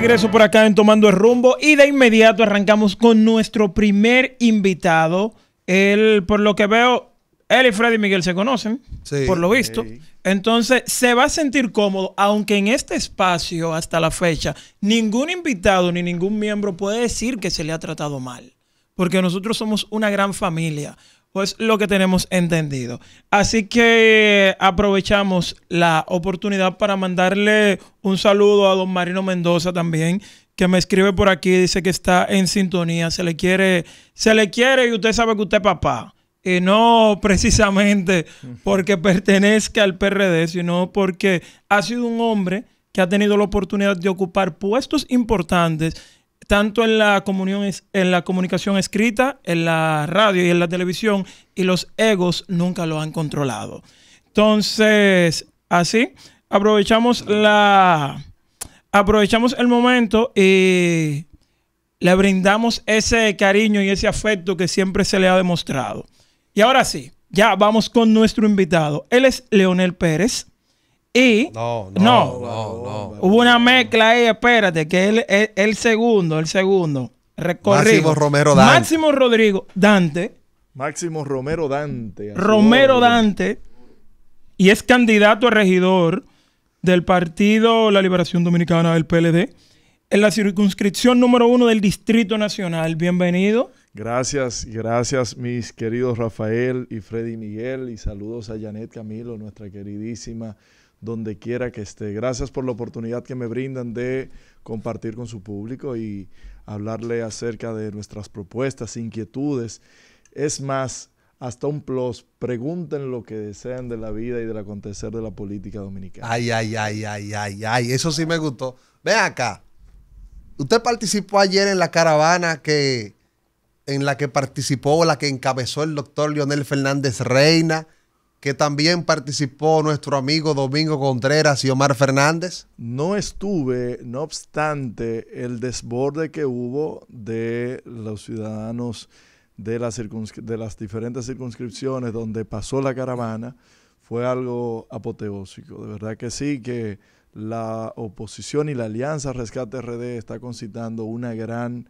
regreso por acá en Tomando el Rumbo y de inmediato arrancamos con nuestro primer invitado. Él, por lo que veo, él y Freddy Miguel se conocen, por lo visto. Entonces, se va a sentir cómodo, aunque en este espacio hasta la fecha, ningún invitado ni ningún miembro puede decir que se le ha tratado mal. Porque nosotros somos una gran familia pues lo que tenemos entendido. Así que eh, aprovechamos la oportunidad para mandarle un saludo a don Marino Mendoza también, que me escribe por aquí, dice que está en sintonía, se le quiere, se le quiere y usted sabe que usted es papá. Y no precisamente porque pertenezca al PRD, sino porque ha sido un hombre que ha tenido la oportunidad de ocupar puestos importantes tanto en la, comunión, en la comunicación escrita, en la radio y en la televisión, y los egos nunca lo han controlado. Entonces, así, aprovechamos la aprovechamos el momento y le brindamos ese cariño y ese afecto que siempre se le ha demostrado. Y ahora sí, ya vamos con nuestro invitado. Él es Leonel Pérez. Y no, no, no, hubo una mezcla ahí, espérate, que el, el, el segundo, el segundo, Máximo Romero Dante. Máximo Rodrigo Dante. Máximo Romero Dante. Romero Dante. Y es candidato a regidor del Partido La Liberación Dominicana, del PLD, en la circunscripción número uno del Distrito Nacional. Bienvenido. Gracias, gracias mis queridos Rafael y Freddy Miguel y saludos a Janet Camilo, nuestra queridísima donde quiera que esté. Gracias por la oportunidad que me brindan de compartir con su público y hablarle acerca de nuestras propuestas, inquietudes. Es más, hasta un plus, pregunten lo que desean de la vida y del acontecer de la política dominicana. Ay, ay, ay, ay, ay, ay, eso sí me gustó. Ve acá, usted participó ayer en la caravana que, en la que participó, la que encabezó el doctor Leonel Fernández Reina que también participó nuestro amigo Domingo Contreras y Omar Fernández? No estuve, no obstante el desborde que hubo de los ciudadanos de, de las diferentes circunscripciones donde pasó la caravana, fue algo apoteósico. De verdad que sí, que la oposición y la Alianza Rescate RD está concitando una gran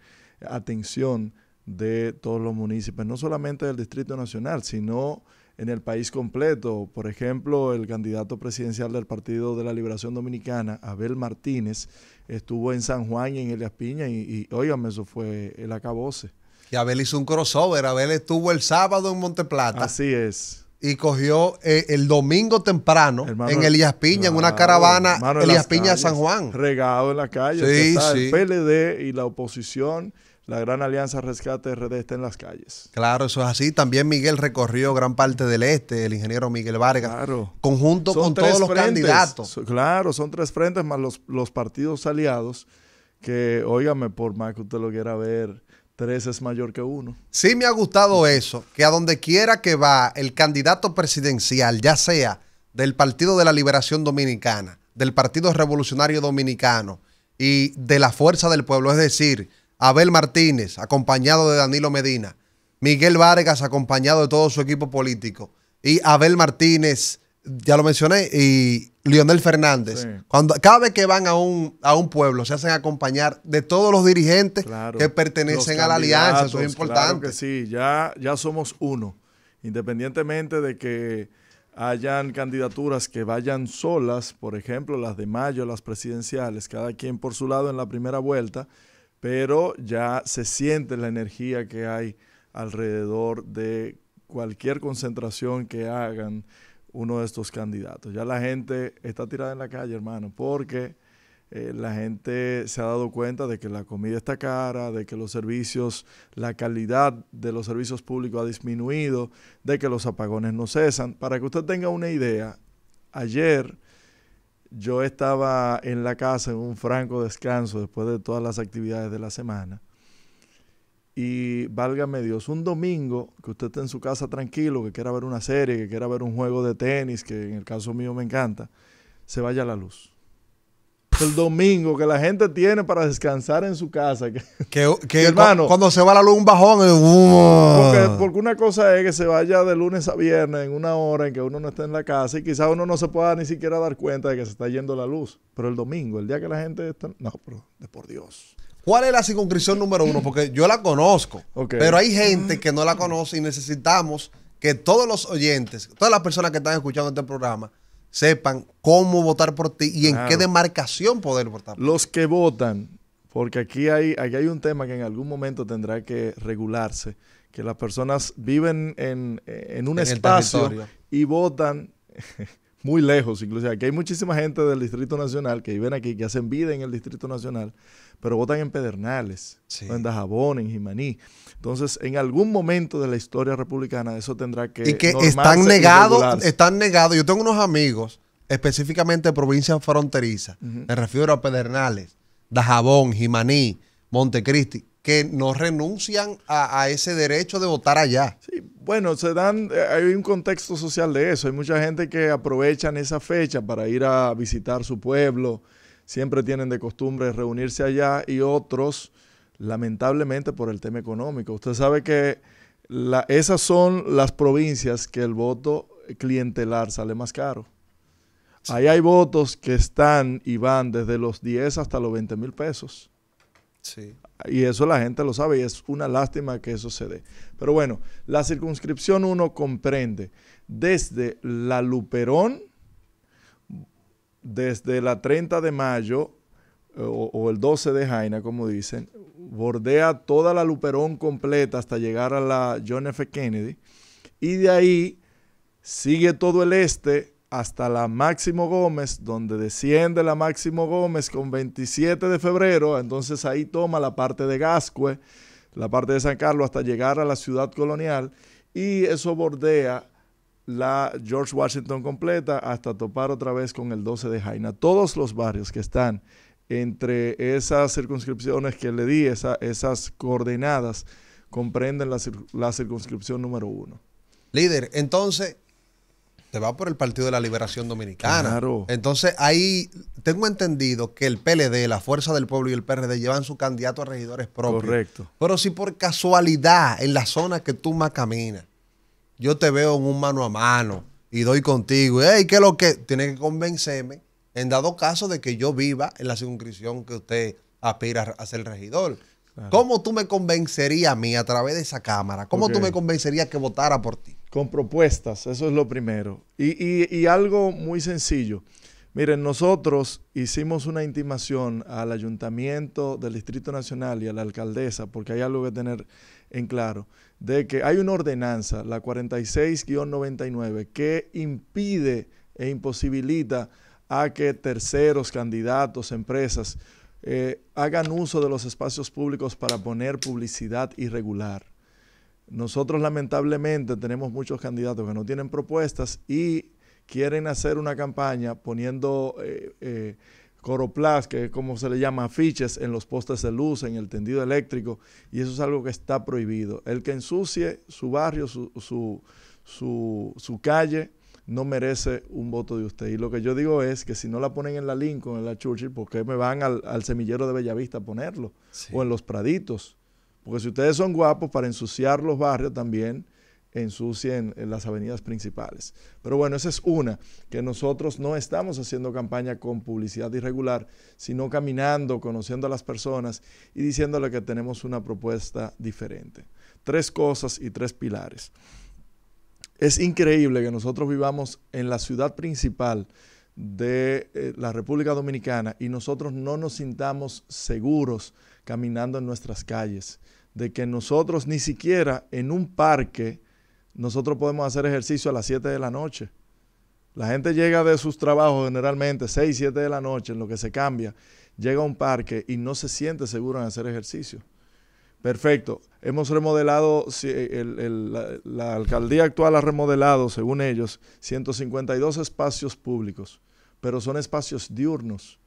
atención de todos los municipios, no solamente del Distrito Nacional, sino en el país completo. Por ejemplo, el candidato presidencial del Partido de la Liberación Dominicana, Abel Martínez, estuvo en San Juan y en Elias Piña y, y óigame, eso fue el acabose. Y Abel hizo un crossover. Abel estuvo el sábado en Monteplata. Así es. Y cogió eh, el domingo temprano en Elías Piña, en una caravana Elías Piña San Juan. Regado en la calle. Sí, está sí. El PLD y la oposición la Gran Alianza Rescate RD está en las calles. Claro, eso es así. También Miguel recorrió gran parte del este, el ingeniero Miguel Vargas, claro. conjunto con todos los candidatos. Claro, son tres frentes más los, los partidos aliados, que, óigame, por más que usted lo quiera ver, tres es mayor que uno. Sí me ha gustado eso, que a donde quiera que va el candidato presidencial, ya sea del Partido de la Liberación Dominicana, del Partido Revolucionario Dominicano y de la Fuerza del Pueblo, es decir, Abel Martínez, acompañado de Danilo Medina, Miguel Vargas, acompañado de todo su equipo político, y Abel Martínez, ya lo mencioné, y Lionel Fernández. Cuando, cada vez que van a un, a un pueblo, se hacen acompañar de todos los dirigentes que pertenecen a la alianza. Eso es importante. Claro sí, ya, ya somos uno. Independientemente de que hayan candidaturas que vayan solas, por ejemplo, las de mayo, las presidenciales, cada quien por su lado en la primera vuelta, pero ya se siente la energía que hay alrededor de cualquier concentración que hagan uno de estos candidatos. Ya la gente está tirada en la calle, hermano, porque eh, la gente se ha dado cuenta de que la comida está cara, de que los servicios, la calidad de los servicios públicos ha disminuido, de que los apagones no cesan. Para que usted tenga una idea, ayer yo estaba en la casa en un franco descanso después de todas las actividades de la semana. Y válgame Dios, un domingo que usted esté en su casa tranquilo, que quiera ver una serie, que quiera ver un juego de tenis, que en el caso mío me encanta, se vaya la luz el domingo que la gente tiene para descansar en su casa. Que, hermano, cuando se va la luz un bajón, uh. porque, una cosa es que se vaya de lunes a viernes en una hora en que uno no está en la casa y quizás uno no se pueda ni siquiera dar cuenta de que se está yendo la luz. Pero el domingo, el día que la gente está... No, pero de por Dios. ¿Cuál es la circunscripción número uno? Porque yo la conozco, pero hay gente que no la conoce y necesitamos que todos los oyentes, todas las personas que están escuchando este programa, sepan cómo votar por ti y en qué demarcación poder votar. Los que votan, porque aquí hay, hay un tema que en algún momento tendrá que regularse, que las personas viven en, un espacio y votan muy lejos, inclusive. Aquí hay muchísima gente del Distrito Nacional que viven aquí, que hacen vida en el Distrito Nacional, pero votan en Pedernales, en Dajabón, en Jimaní. Entonces, en algún momento de la historia republicana, eso tendrá que. Y que están negados, están negados. Yo tengo unos amigos, específicamente de provincias fronterizas, me refiero a Pedernales, Dajabón, Jimaní, Montecristi, que no renuncian a, ese derecho de votar allá. Sí, bueno, se dan, eh, hay un contexto social de eso. Hay mucha gente que aprovechan esa fecha para ir a visitar su pueblo. Siempre tienen de costumbre reunirse allá y otros, lamentablemente, por el tema económico. Usted sabe que esas son las provincias que el voto clientelar sale más caro. Ahí hay votos que están y van desde los 10 hasta los 20 mil pesos. Y eso la gente lo sabe y es una lástima que eso se dé. Pero bueno, la circunscripción uno comprende desde la Luperón, desde la 30 de mayo eh, o, o, el 12 de Jaina, como dicen, bordea toda la Luperón completa hasta llegar a la John F. Kennedy y de ahí sigue todo el este hasta la Máximo Gómez, donde desciende la Máximo Gómez con 27 de febrero, entonces ahí toma la parte de Gascue, la parte de San Carlos hasta llegar a la ciudad colonial y eso bordea la George Washington completa hasta topar otra vez con el 12 de Jaina. Todos los barrios que están entre esas circunscripciones que le di, esas coordenadas, comprenden la, la circunscripción número uno. Líder, entonces te va por el Partido de la Liberación Dominicana. Entonces ahí tengo entendido que el PLD, la Fuerza del Pueblo y el PRD llevan su candidato a regidores propios. Correcto. Pero si por casualidad en la zona que tú más caminas, yo te veo en un mano a mano y doy contigo, y ¿qué es lo que? Tiene que convencerme, en dado caso de que yo viva en la circunscripción que usted aspira a ser regidor. ¿Cómo tú me convencerías a mí a través de esa cámara? ¿Cómo tú me convencerías que votara por ti? Con propuestas, eso es lo primero. Y, y algo muy sencillo. Miren, nosotros hicimos una intimación al Ayuntamiento del Distrito Nacional y a la alcaldesa, porque hay algo que tener en claro, de que hay una ordenanza, la 46-99, que impide e imposibilita a que terceros, candidatos, empresas eh, hagan uso de los espacios públicos para poner publicidad irregular. Nosotros lamentablemente tenemos muchos candidatos que no tienen propuestas y quieren hacer una campaña poniendo eh, eh que es como se le llama afiches, en los postes de luz, en el tendido eléctrico, y eso es algo que está prohibido. El que ensucie su barrio, su, su, su calle, no merece un voto de usted. Y lo que yo digo es que si no la ponen en la Lincoln, en la Churchill, ¿por qué me van al, semillero de Bellavista a ponerlo? O en los Praditos. Porque si ustedes son guapos, para ensuciar los barrios también ensucien en eh, las avenidas principales. Pero bueno, esa es una, que nosotros no estamos haciendo campaña con publicidad irregular, sino caminando, conociendo a las personas y diciéndoles que tenemos una propuesta diferente. Tres cosas y tres pilares. Es increíble que nosotros vivamos en la ciudad principal de eh, la República Dominicana y nosotros no nos sintamos seguros caminando en nuestras calles, de que nosotros ni siquiera en un parque nosotros podemos hacer ejercicio a las 7 de la noche. La gente llega de sus trabajos generalmente 6, 7 de la noche, en lo que se cambia, llega a un parque y no se siente seguro en hacer ejercicio. Perfecto. Hemos remodelado, la, alcaldía actual ha remodelado, según ellos, 152 espacios públicos, pero son espacios diurnos,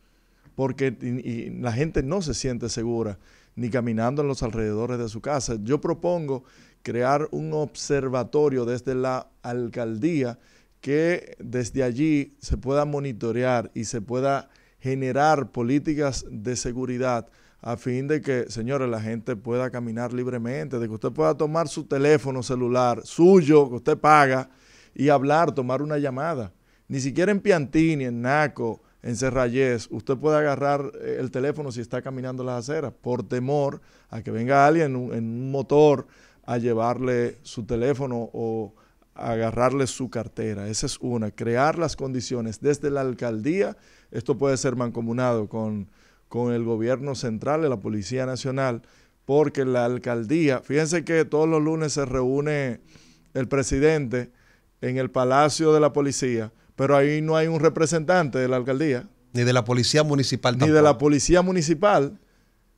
porque la gente no se siente segura ni caminando en los alrededores de su casa. Yo propongo crear un observatorio desde la alcaldía que desde allí se pueda monitorear y se pueda generar políticas de seguridad a fin de que, señores, la gente pueda caminar libremente, de que usted pueda tomar su teléfono celular suyo, que usted paga, y hablar, tomar una llamada. Ni siquiera en Piantini, en Naco, en serrales usted puede agarrar eh, el teléfono si está caminando las aceras, por temor a que venga alguien en un, en un motor a llevarle su teléfono o a agarrarle su cartera. Esa es una, crear las condiciones desde la alcaldía. Esto puede ser mancomunado con con el gobierno central de la Policía Nacional, porque la alcaldía, fíjense que todos los lunes se reúne el presidente en el Palacio de la Policía, pero ahí no hay un representante de la alcaldía. Ni de la Policía Municipal. Ni de la Policía Municipal.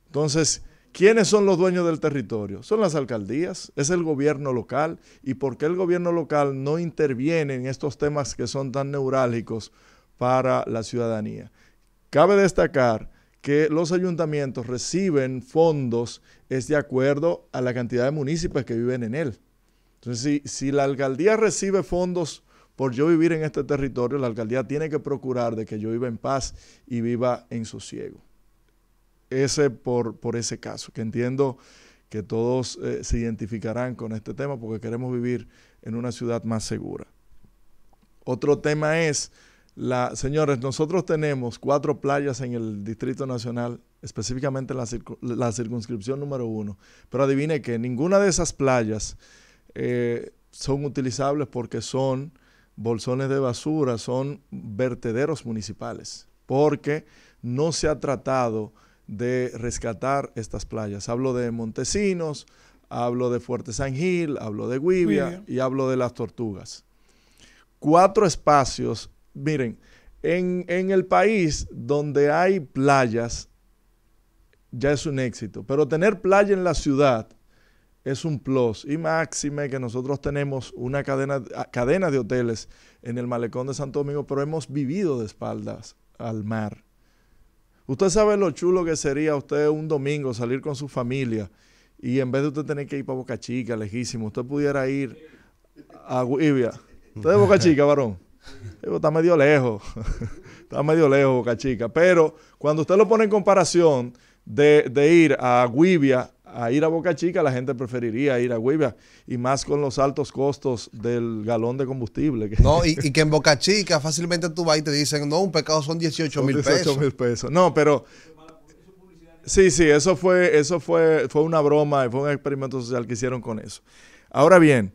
Entonces, ¿quiénes son los dueños del territorio? Son las alcaldías, es el gobierno local. ¿Y por qué el gobierno local no interviene en estos temas que son tan neurálgicos para la ciudadanía? Cabe destacar que los ayuntamientos reciben fondos es de acuerdo a la cantidad de municipios que viven en él. Entonces, si, la alcaldía recibe fondos por yo vivir en este territorio, la alcaldía tiene que procurar de que yo viva en paz y viva en sosiego. Ese por, por ese caso, que entiendo que todos eh, se identificarán con este tema porque queremos vivir en una ciudad más segura. Otro tema es señores, nosotros tenemos cuatro playas en el Distrito Nacional, específicamente la, la circunscripción número uno. Pero adivine que ninguna de esas playas eh, son utilizables porque son bolsones de basura, son vertederos municipales, porque no se ha tratado de rescatar estas playas. Hablo de Montesinos, hablo de Fuerte San Gil, hablo de Guivia y hablo de las Tortugas. Cuatro espacios miren, en, el país donde hay playas, ya es un éxito, pero tener playa en la ciudad es un plus. Y máxime que nosotros tenemos una cadena, cadena de hoteles en el malecón de Santo Domingo, pero hemos vivido de espaldas al mar. Usted sabe lo chulo que sería usted un domingo salir con su familia y en vez de usted tener que ir para Boca Chica, lejísimo, usted pudiera ir a Guivia. ¿Usted es Boca Chica, varón? está medio lejos. está medio lejos, Boca Chica. Pero cuando usted lo pone en comparación de, ir a Guibia a ir a Boca Chica, la gente preferiría ir a Guibia y más con los altos costos del galón de combustible. No, y, que en Boca Chica fácilmente tú vas y te dicen, no, un pecado son 18 mil pesos. mil pesos. No, pero... Sí, sí, eso fue, eso fue, fue una broma, fue un experimento social que hicieron con eso. Ahora bien,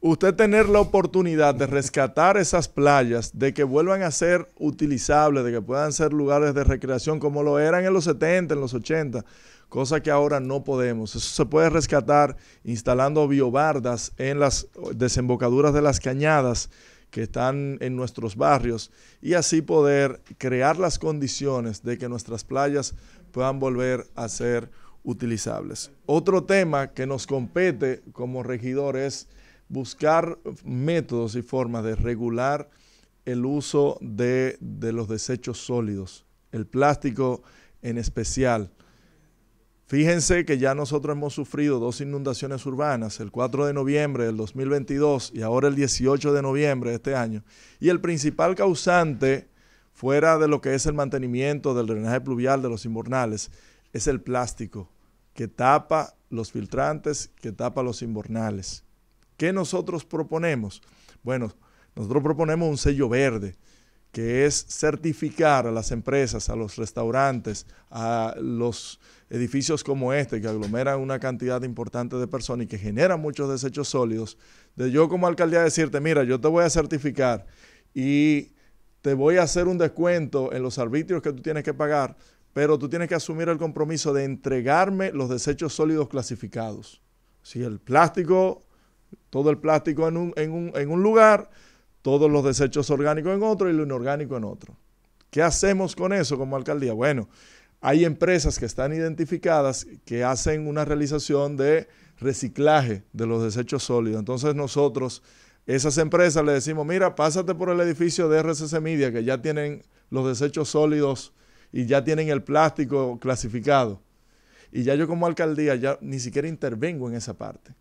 usted tener la oportunidad de rescatar esas playas, de que vuelvan a ser utilizables, de que puedan ser lugares de recreación como lo eran en los 70, en los 80, cosa que ahora no podemos. Eso se puede rescatar instalando biobardas en las desembocaduras de las cañadas que están en nuestros barrios y así poder crear las condiciones de que nuestras playas puedan volver a ser utilizables. Otro tema que nos compete como regidores es buscar métodos y formas de regular el uso de, los desechos sólidos, el plástico en especial. Fíjense que ya nosotros hemos sufrido dos inundaciones urbanas, el 4 de noviembre del 2022 y ahora el 18 de noviembre de este año. Y el principal causante, fuera de lo que es el mantenimiento del drenaje pluvial de los inbornales, es el plástico que tapa los filtrantes, que tapa los inbornales. ¿Qué nosotros proponemos? Bueno, nosotros proponemos un sello verde, que es certificar a las empresas, a los restaurantes, a los edificios como este, que aglomeran una cantidad importante de personas y que generan muchos desechos sólidos, de yo como alcaldía decirte, mira, yo te voy a certificar y te voy a hacer un descuento en los arbitrios que tú tienes que pagar, pero tú tienes que asumir el compromiso de entregarme los desechos sólidos clasificados. Si el plástico todo el plástico en un, lugar, todos los desechos orgánicos en otro y lo inorgánico en otro. ¿Qué hacemos con eso como alcaldía? Bueno, hay empresas que están identificadas que hacen una realización de reciclaje de los desechos sólidos. Entonces nosotros, esas empresas, le decimos, mira, pásate por el edificio de RCC Media, que ya tienen los desechos sólidos y ya tienen el plástico clasificado. Y ya yo como alcaldía ya ni siquiera intervengo en esa parte.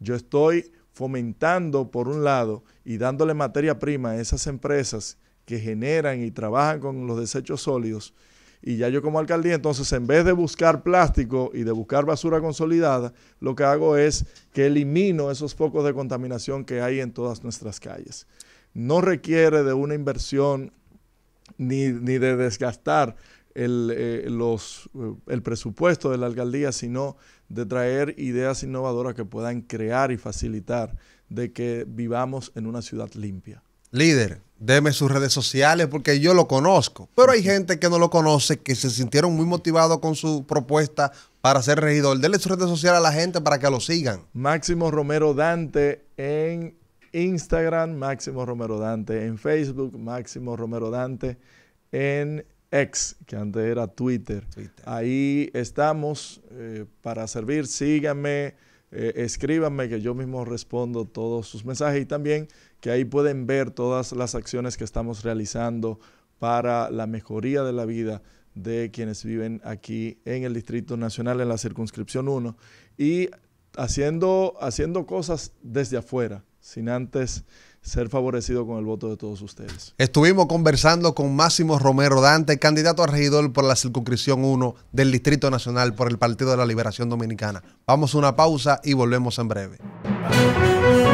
Yo estoy fomentando, por un lado, y dándole materia prima a esas empresas que generan y trabajan con los desechos sólidos. Y ya yo como alcaldía, entonces, en vez de buscar plástico y de buscar basura consolidada, lo que hago es que elimino esos focos de contaminación que hay en todas nuestras calles. No requiere de una inversión ni, ni de desgastar el, eh, los, eh, el presupuesto de la alcaldía, sino de traer ideas innovadoras que puedan crear y facilitar de que vivamos en una ciudad limpia. Líder, deme sus redes sociales porque yo lo conozco, pero hay gente que no lo conoce, que se sintieron muy motivados con su propuesta para ser regidor. Dele sus redes sociales a la gente para que lo sigan. Máximo Romero Dante en Instagram, Máximo Romero Dante en Facebook, Máximo Romero Dante en ex, que antes era Twitter. Ahí estamos eh, para servir. Síganme, eh, escríbanme, que yo mismo respondo todos sus mensajes y también que ahí pueden ver todas las acciones que estamos realizando para la mejoría de la vida de quienes viven aquí en el Distrito Nacional, en la circunscripción 1, y haciendo, haciendo cosas desde afuera, sin antes ser favorecido con el voto de todos ustedes. Estuvimos conversando con Máximo Romero Dante, candidato a regidor por la circunscripción 1 del Distrito Nacional por el Partido de la Liberación Dominicana. Vamos a una pausa y volvemos en breve.